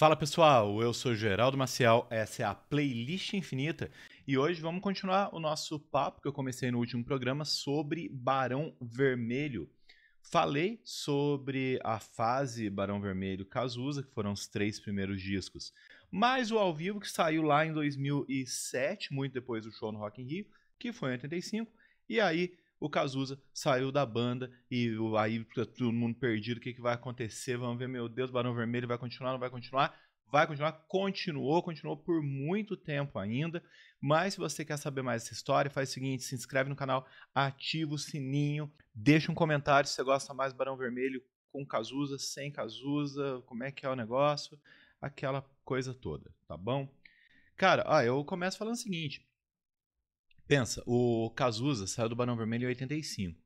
Fala pessoal, eu sou Geraldo Maciel, essa é a Playlist Infinita e hoje vamos continuar o nosso papo que eu comecei no último programa sobre Barão Vermelho. Falei sobre a fase Barão Vermelho Cazuza, que foram os três primeiros discos, mas o ao vivo que saiu lá em 2007, muito depois do show no Rock in Rio, que foi em 85, e aí o Cazuza saiu da banda e aí todo mundo perdido, o que, que vai acontecer? Vamos ver, meu Deus, Barão Vermelho vai continuar, não vai continuar? Vai continuar, continuou, continuou por muito tempo ainda. Mas se você quer saber mais essa história, faz o seguinte: se inscreve no canal, ativa o sininho, deixa um comentário se você gosta mais do Barão Vermelho com Cazuza, sem Cazuza, como é que é o negócio, aquela coisa toda, tá bom? Cara, ó, eu começo falando o seguinte: Pensa, o Cazuza saiu do Barão Vermelho em 85.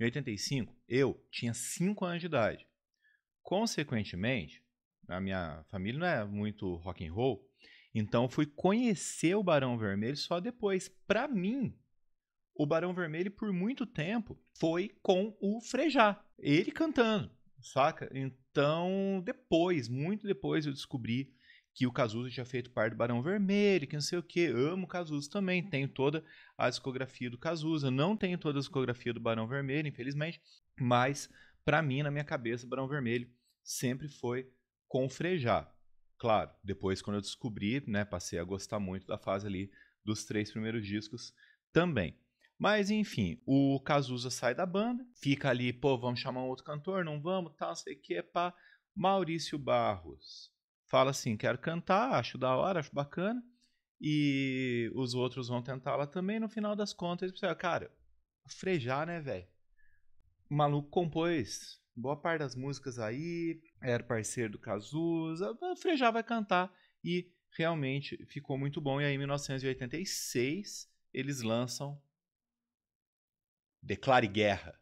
Em 85, eu tinha 5 anos de idade. Consequentemente, a minha família não é muito rock and roll, então fui conhecer o Barão Vermelho só depois. Para mim, o Barão Vermelho por muito tempo foi com o Frejá, ele cantando, saca? Então, depois, muito depois eu descobri que o Cazuza tinha feito parte do Barão Vermelho, que não sei o que. Amo o Cazuza também, tenho toda a discografia do Cazuza, não tenho toda a discografia do Barão Vermelho, infelizmente, mas para mim, na minha cabeça, Barão Vermelho sempre foi com frejar. Claro, depois quando eu descobri, né, passei a gostar muito da fase ali dos três primeiros discos também. Mas enfim, o Cazuza sai da banda, fica ali, pô, vamos chamar um outro cantor, não vamos, tal, tá, sei que, pá. Maurício Barros, fala assim: quero cantar, acho da hora, acho bacana. E os outros vão tentar lá também. No final das contas, eles pensam, cara, frejar, né, velho? O maluco compôs boa parte das músicas aí, era parceiro do Cazuza. Frejar vai cantar. E realmente ficou muito bom. E aí, em 1986, eles lançam Declare Guerra.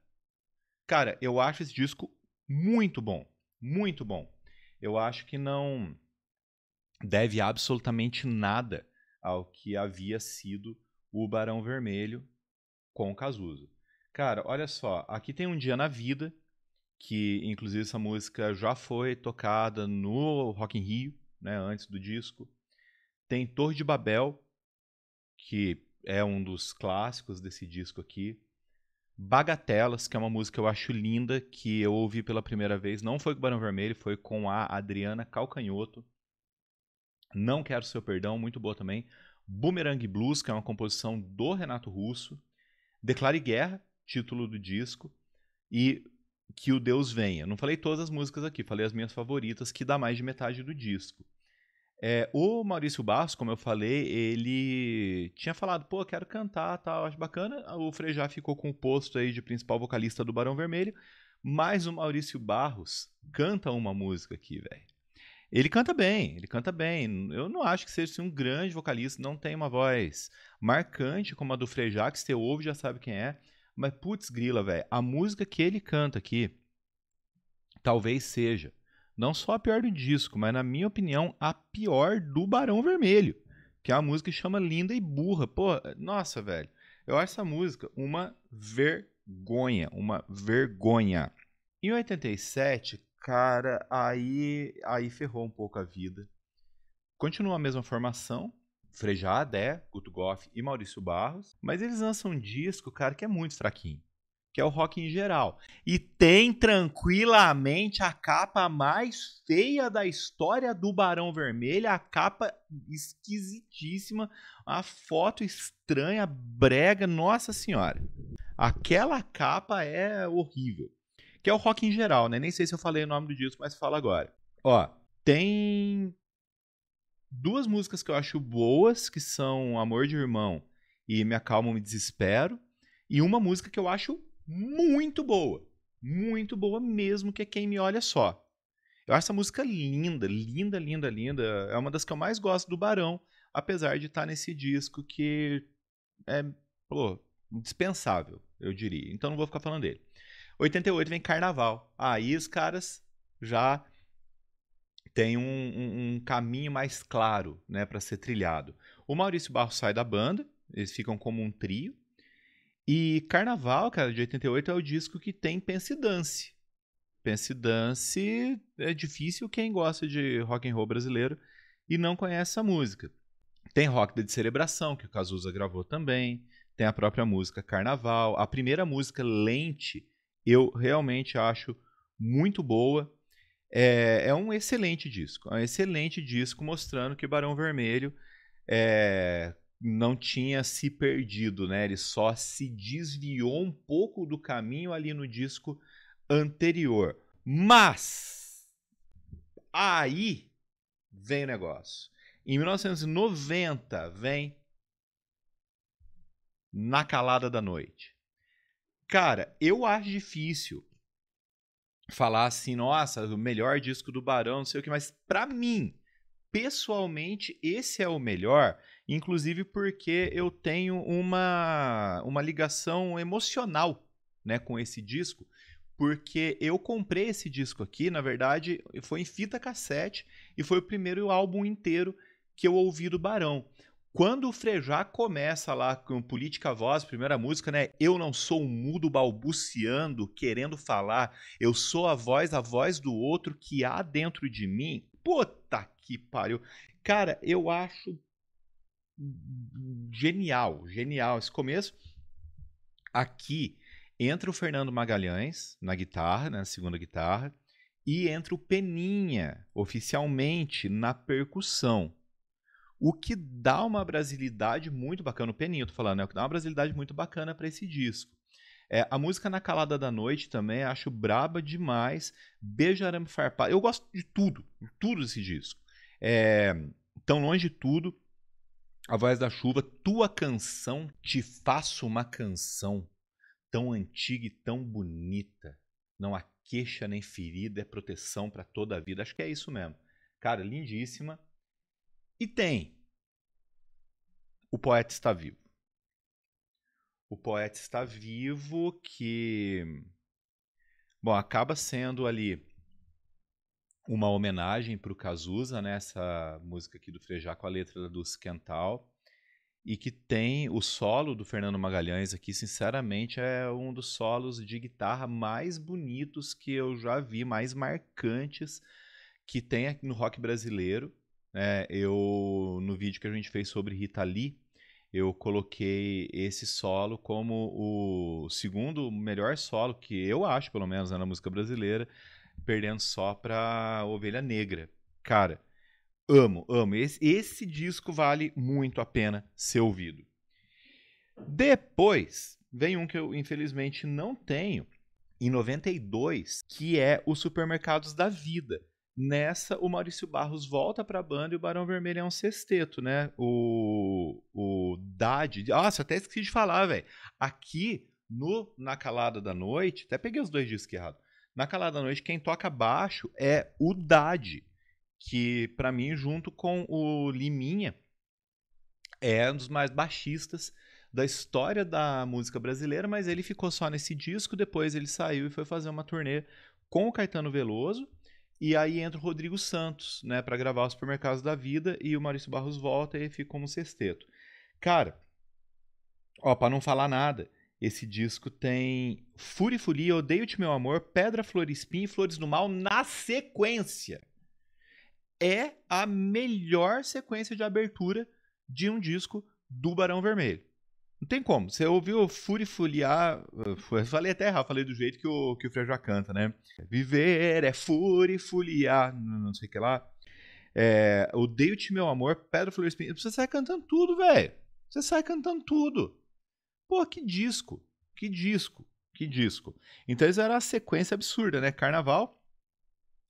Cara, eu acho esse disco muito bom. Muito bom eu acho que não deve absolutamente nada ao que havia sido o Barão Vermelho com o Cazuza. Cara, olha só, aqui tem um dia na vida que inclusive essa música já foi tocada no Rock in Rio, né, antes do disco. Tem Torre de Babel, que é um dos clássicos desse disco aqui. Bagatelas, que é uma música que eu acho linda, que eu ouvi pela primeira vez, não foi com o Barão Vermelho, foi com a Adriana Calcanhoto. Não Quero Seu Perdão, muito boa também. Boomerang Blues, que é uma composição do Renato Russo. Declare Guerra, título do disco. E Que o Deus Venha. Não falei todas as músicas aqui, falei as minhas favoritas, que dá mais de metade do disco. É, o Maurício Barros, como eu falei, ele tinha falado, pô, quero cantar, tal, acho bacana. O Frejá ficou com o posto aí de principal vocalista do Barão Vermelho, mas o Maurício Barros canta uma música aqui, velho. Ele canta bem, ele canta bem. Eu não acho que seja assim, um grande vocalista, não tem uma voz marcante como a do Frejá, que você ouve já sabe quem é. Mas putz grila, velho, a música que ele canta aqui talvez seja não só a pior do disco, mas na minha opinião, a pior do Barão Vermelho. Que é a música que chama Linda e Burra. Pô, nossa, velho. Eu acho essa música uma vergonha. Uma vergonha. Em 87, cara, aí, aí ferrou um pouco a vida. Continua a mesma formação, Frejá, Dé, Guto Goff e Maurício Barros, mas eles lançam um disco, cara, que é muito fraquinho que é o rock em geral. E tem tranquilamente a capa mais feia da história do Barão Vermelho, a capa esquisitíssima, a foto estranha, brega, nossa senhora. Aquela capa é horrível. Que é o rock em geral, né? Nem sei se eu falei o nome do disco, mas falo agora. Ó, tem duas músicas que eu acho boas, que são Amor de Irmão e Me Acalmo, Me Desespero, e uma música que eu acho muito boa. Muito boa mesmo, que é quem me olha só. Eu acho essa música linda, linda, linda, linda. É uma das que eu mais gosto do Barão, apesar de estar tá nesse disco que é, pô, indispensável, eu diria. Então não vou ficar falando dele. 88 vem Carnaval. Aí os caras já têm um, um, um caminho mais claro né, para ser trilhado. O Maurício Barros sai da banda, eles ficam como um trio, e Carnaval, cara, de 88 é o disco que tem Pense Dance. Pense Dance é difícil quem gosta de rock and roll brasileiro e não conhece a música. Tem Rock de Celebração, que o Cazuza gravou também. Tem a própria música Carnaval. A primeira música, Lente, eu realmente acho muito boa. É, é um excelente disco. É um excelente disco mostrando que Barão Vermelho é, não tinha se perdido, né? Ele só se desviou um pouco do caminho ali no disco anterior. Mas aí vem o negócio. Em 1990 vem Na Calada da Noite. Cara, eu acho difícil falar assim, nossa, o melhor disco do Barão, não sei o que, mas para mim, pessoalmente esse é o melhor, inclusive porque eu tenho uma, uma ligação emocional né, com esse disco, porque eu comprei esse disco aqui, na verdade, foi em fita cassete e foi o primeiro álbum inteiro que eu ouvi do Barão. Quando o Frejá começa lá com Política Voz, primeira música, né? Eu não sou um mudo balbuciando, querendo falar. Eu sou a voz, a voz do outro que há dentro de mim puta que pariu. Cara, eu acho genial, genial esse começo. Aqui entra o Fernando Magalhães na guitarra, né, na segunda guitarra, e entra o Peninha oficialmente na percussão. O que dá uma brasilidade muito bacana, o Peninho, eu tô falando, né? O que dá uma brasilidade muito bacana para esse disco. É, a música Na Calada da Noite também acho braba demais. Beijo Arame Farpado. Eu gosto de tudo, de tudo esse disco. É, tão longe de tudo. A Voz da Chuva, Tua Canção, Te Faço Uma Canção, tão antiga e tão bonita. Não há queixa nem ferida, é proteção para toda a vida. Acho que é isso mesmo. Cara, lindíssima. E tem. O poeta está vivo o poeta está vivo, que bom acaba sendo ali uma homenagem para o Cazuza, né? Essa música aqui do Frejá com a letra da Dulce Quental e que tem o solo do Fernando Magalhães aqui, sinceramente, é um dos solos de guitarra mais bonitos que eu já vi, mais marcantes que tem aqui no rock brasileiro. É, eu no vídeo que a gente fez sobre Rita Lee, eu coloquei esse solo como o segundo melhor solo que eu acho, pelo menos né, na música brasileira, perdendo só para Ovelha Negra. Cara, amo, amo. Esse, esse, disco vale muito a pena ser ouvido. Depois vem um que eu infelizmente não tenho, em 92, que é Os Supermercados da Vida. Nessa, o Maurício Barros volta para a banda e o Barão Vermelho é um sexteto, né? O, o Dade. Nossa, até esqueci de falar, velho. Aqui, no Na Calada da Noite, até peguei os dois discos errado. Na Calada da Noite, quem toca baixo é o Dade, que para mim, junto com o Liminha, é um dos mais baixistas da história da música brasileira, mas ele ficou só nesse disco. Depois ele saiu e foi fazer uma turnê com o Caetano Veloso e aí entra o Rodrigo Santos, né, para gravar o Supermercado da Vida e o Maurício Barros volta e fica como um sexteto. Cara, ó, para não falar nada, esse disco tem Fúria e Folia, Odeio-te Meu Amor, Pedra, Flor Espinho e Flores do Mal na sequência. É a melhor sequência de abertura de um disco do Barão Vermelho. Não tem como. Você ouviu furifoliar. Eh, eu falei até errado, falei do jeito que o, que o Frejá canta, né? Viver é furifoliar, não sei o que lá. É, Odeio-te, meu amor, Pedro Flor Espinho. Você sai cantando tudo, velho. Você sai cantando tudo. Pô, que disco. Que disco. Que disco. Então isso era uma sequência absurda, né? Carnaval,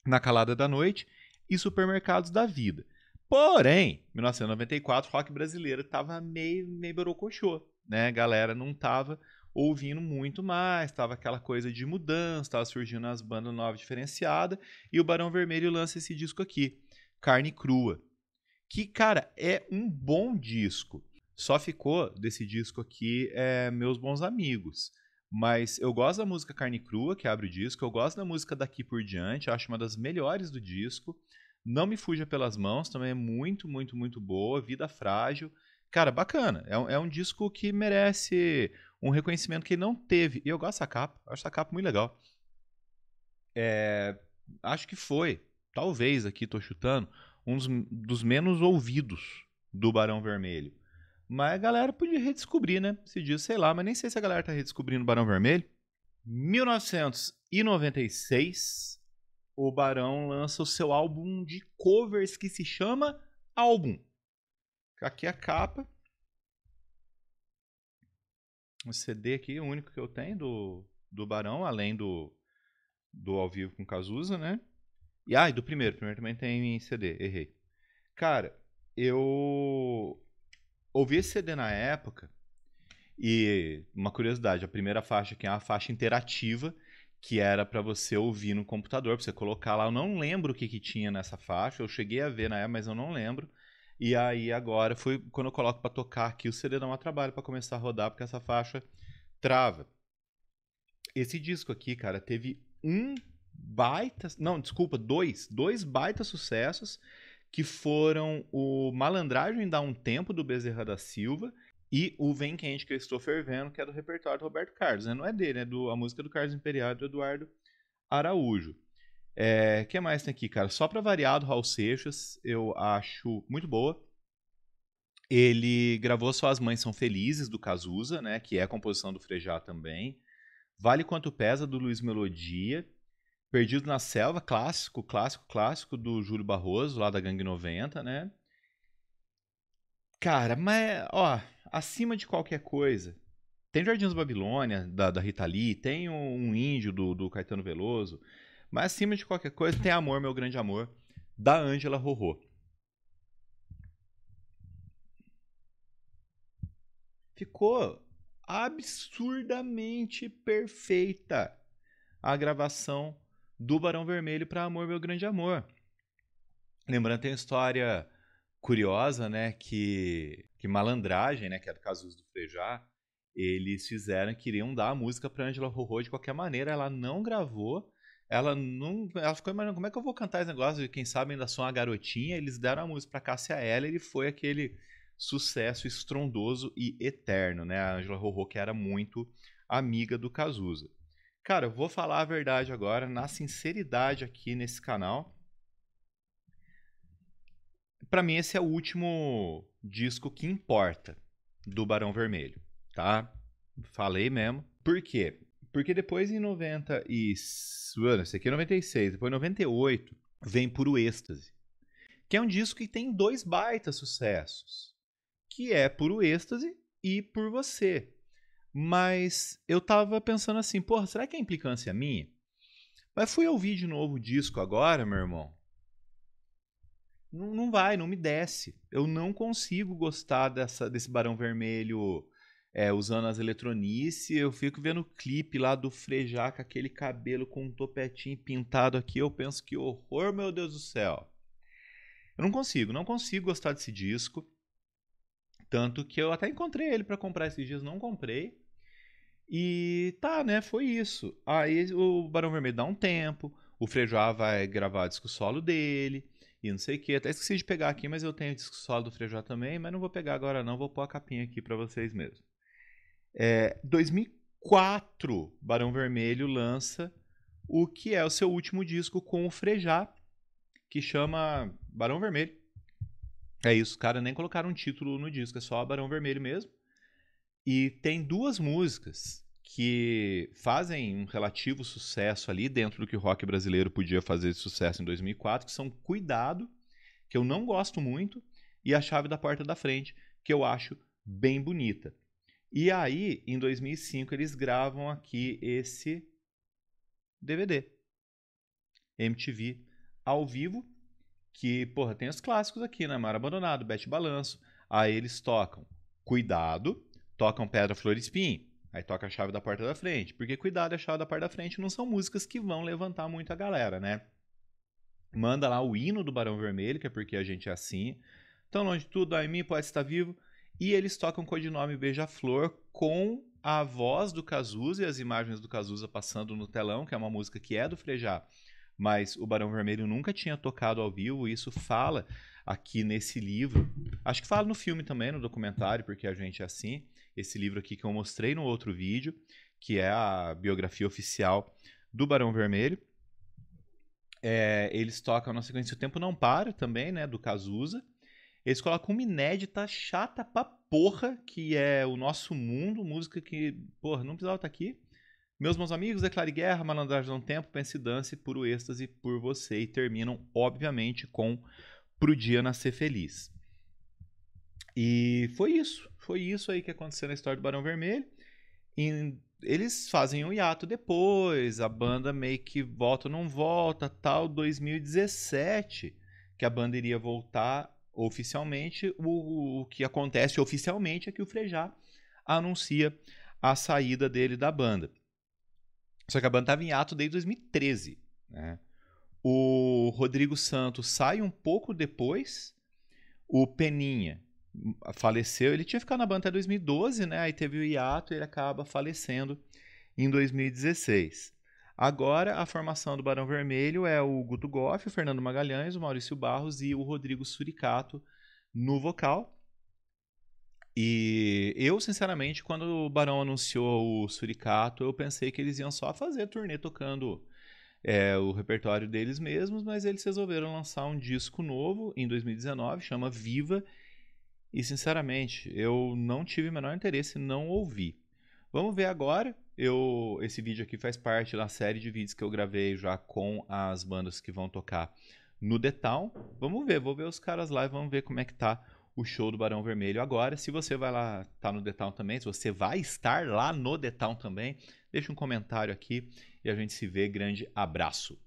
Na Calada da Noite e Supermercados da Vida. Porém, 1994, rock brasileiro tava meio, meio borocochô né, galera não tava ouvindo muito mais, tava aquela coisa de mudança, tava surgindo as bandas novas diferenciadas, e o Barão Vermelho lança esse disco aqui, Carne Crua, que, cara, é um bom disco. Só ficou desse disco aqui é, Meus Bons Amigos. Mas eu gosto da música Carne Crua, que abre o disco, eu gosto da música Daqui por Diante, acho uma das melhores do disco. Não Me Fuja Pelas Mãos também é muito, muito, muito boa. Vida Frágil Cara, bacana. É um, é um disco que merece um reconhecimento que ele não teve. E eu gosto dessa capa. Acho essa capa muito legal. É, acho que foi, talvez aqui tô chutando, um dos, dos, menos ouvidos do Barão Vermelho. Mas a galera podia redescobrir, né? Se diz, sei lá, mas nem sei se a galera tá redescobrindo o Barão Vermelho. 1996, o Barão lança o seu álbum de covers que se chama Álbum. Aqui é a capa. O CD aqui, o único que eu tenho do, do Barão, além do, do ao vivo com Cazuza, né? E, ah, do primeiro. primeiro também tem em CD, errei. Cara, eu ouvi esse CD na época e uma curiosidade, a primeira faixa que é uma faixa interativa que era para você ouvir no computador, pra você colocar lá. Eu não lembro o que, que tinha nessa faixa, eu cheguei a ver na época, mas eu não lembro. E aí agora foi quando eu coloco para tocar aqui, o CD dá um trabalho para começar a rodar, porque essa faixa trava. Esse disco aqui, cara, teve um baita, não, desculpa, dois, dois baita sucessos que foram o Malandragem dá um tempo do Bezerra da Silva e o Vem Quente que eu estou fervendo, que é do repertório do Roberto Carlos, né? Não é dele, é do a música do Carlos Imperial do Eduardo Araújo. É, que mais tem aqui, cara? Só para variar do Raul Seixas, eu acho muito boa. Ele gravou só As Mães São Felizes, do Cazuza, né? Que é a composição do Frejá também. Vale Quanto Pesa, do Luiz Melodia. Perdido na Selva, clássico, clássico, clássico, do Júlio Barroso, lá da Gangue 90, né? Cara, mas, ó, acima de qualquer coisa. Tem Jardins Babilônia, da, da Rita Lee, tem um, um Índio, do, do Caetano Veloso. Mas acima de qualquer coisa, tem Amor, Meu Grande Amor, da Ângela Rorô. Ficou absurdamente perfeita a gravação do Barão Vermelho para Amor, Meu Grande Amor. Lembrando, tem uma história curiosa, né? Que, que malandragem, né? Que é do caso do Frejá. Eles fizeram, queriam dar a música para Angela Rorô de qualquer maneira. Ela não gravou ela não. Ela ficou imaginando como é que eu vou cantar esse negócio e quem sabe ainda sou uma garotinha. Eles deram a música pra Cássia Eller e foi aquele sucesso estrondoso e eterno, né? A Angela Rorô, que era muito amiga do Cazuza. Cara, eu vou falar a verdade agora, na sinceridade aqui nesse canal. Para mim, esse é o último disco que importa do Barão Vermelho, tá? Falei mesmo. Por quê? Porque depois em 90 e... Mano, esse aqui é 96. Depois em 98 vem Puro Êxtase. Que é um disco que tem dois baita sucessos. Que é Puro Êxtase e Por Você. Mas eu tava pensando assim, porra, será que é implicância minha? Mas fui ouvir de novo o disco agora, meu irmão. Não, não vai, não me desce. Eu não consigo gostar dessa, desse Barão Vermelho é, usando as eletronice, eu fico vendo o clipe lá do Frejá com aquele cabelo com um topetinho pintado aqui, eu penso que horror, meu Deus do céu. Eu não consigo, não consigo gostar desse disco. Tanto que eu até encontrei ele para comprar esses dias, não comprei. E tá, né, foi isso. Aí o Barão Vermelho dá um tempo, o Frejá vai gravar o disco solo dele e não sei o que. Até esqueci de pegar aqui, mas eu tenho o disco solo do Frejá também, mas não vou pegar agora não, vou pôr a capinha aqui para vocês mesmo. É, 2004, Barão Vermelho lança o que é o seu último disco com o Frejá, que chama Barão Vermelho. É isso, os caras nem colocaram um título no disco, é só Barão Vermelho mesmo. E tem duas músicas que fazem um relativo sucesso ali dentro do que o rock brasileiro podia fazer de sucesso em 2004, que são Cuidado, que eu não gosto muito, e A Chave da Porta da Frente, que eu acho bem bonita. E aí, em 2005, eles gravam aqui esse DVD. MTV ao vivo, que, porra, tem os clássicos aqui, né? Mar Abandonado, Bete Balanço. Aí eles tocam Cuidado, tocam Pedra, Flor e Espinho. Aí toca a chave da porta da frente. Porque Cuidado e a chave da porta da frente não são músicas que vão levantar muito a galera, né? Manda lá o hino do Barão Vermelho, que é porque a gente é assim. Tão longe de tudo, a mim pode estar vivo. E eles tocam o codinome Beija-Flor com a voz do Cazuza e as imagens do Cazuza passando no telão, que é uma música que é do Frejá, mas o Barão Vermelho nunca tinha tocado ao vivo, e isso fala aqui nesse livro. Acho que fala no filme também, no documentário, porque a gente é assim. Esse livro aqui que eu mostrei no outro vídeo, que é a biografia oficial do Barão Vermelho. É, eles tocam na sequência O Tempo Não Para também, né, do Cazuza. Eles colocam uma inédita chata pra porra, que é o nosso mundo, música que, porra, não precisava estar tá aqui. Meus bons amigos, declare é guerra, malandragem não tempo, pense dance, puro êxtase por você. E terminam, obviamente, com Pro Dia Nascer Feliz. E foi isso. Foi isso aí que aconteceu na história do Barão Vermelho. E eles fazem um hiato depois, a banda meio que volta ou não volta, tal. 2017, que a banda iria voltar, oficialmente, o, o que acontece oficialmente é que o Frejá anuncia a saída dele da banda. Só que a banda estava em ato desde 2013. Né? O Rodrigo Santos sai um pouco depois. O Peninha faleceu. Ele tinha ficado na banda até 2012, né? Aí teve o hiato e ele acaba falecendo em 2016. Agora, a formação do Barão Vermelho é o Guto Goff, o Fernando Magalhães, o Maurício Barros e o Rodrigo Suricato no vocal. E eu, sinceramente, quando o Barão anunciou o Suricato, eu pensei que eles iam só fazer turnê tocando é, o repertório deles mesmos, mas eles resolveram lançar um disco novo em 2019, chama Viva. E, sinceramente, eu não tive o menor interesse, não ouvi. Vamos ver agora eu esse vídeo aqui faz parte da série de vídeos que eu gravei já com as bandas que vão tocar no The Town. Vamos ver, vou ver os caras lá e vamos ver como é que tá o show do Barão Vermelho agora. Se você vai lá, tá no The Town também, se você vai estar lá no The Town também, deixa um comentário aqui e a gente se vê. Grande abraço.